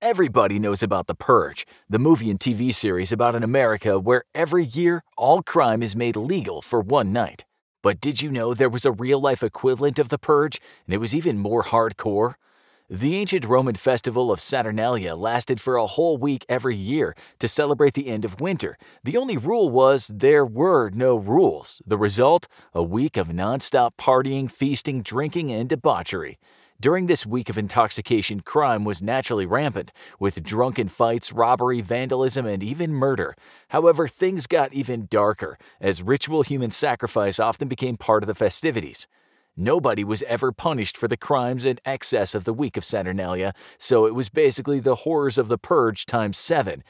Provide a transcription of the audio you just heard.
Everybody knows about The Purge, the movie and TV series about an America where every year all crime is made legal for one night. But did you know there was a real life equivalent of The Purge, and it was even more hardcore? The ancient Roman festival of Saturnalia lasted for a whole week every year to celebrate the end of winter. The only rule was there were no rules. The result? A week of non-stop partying, feasting, drinking, and debauchery. During this week of intoxication, crime was naturally rampant, with drunken fights, robbery, vandalism, and even murder. However, things got even darker, as ritual human sacrifice often became part of the festivities. Nobody was ever punished for the crimes and excess of the week of Saturnalia, so it was basically the horrors of the Purge times seven,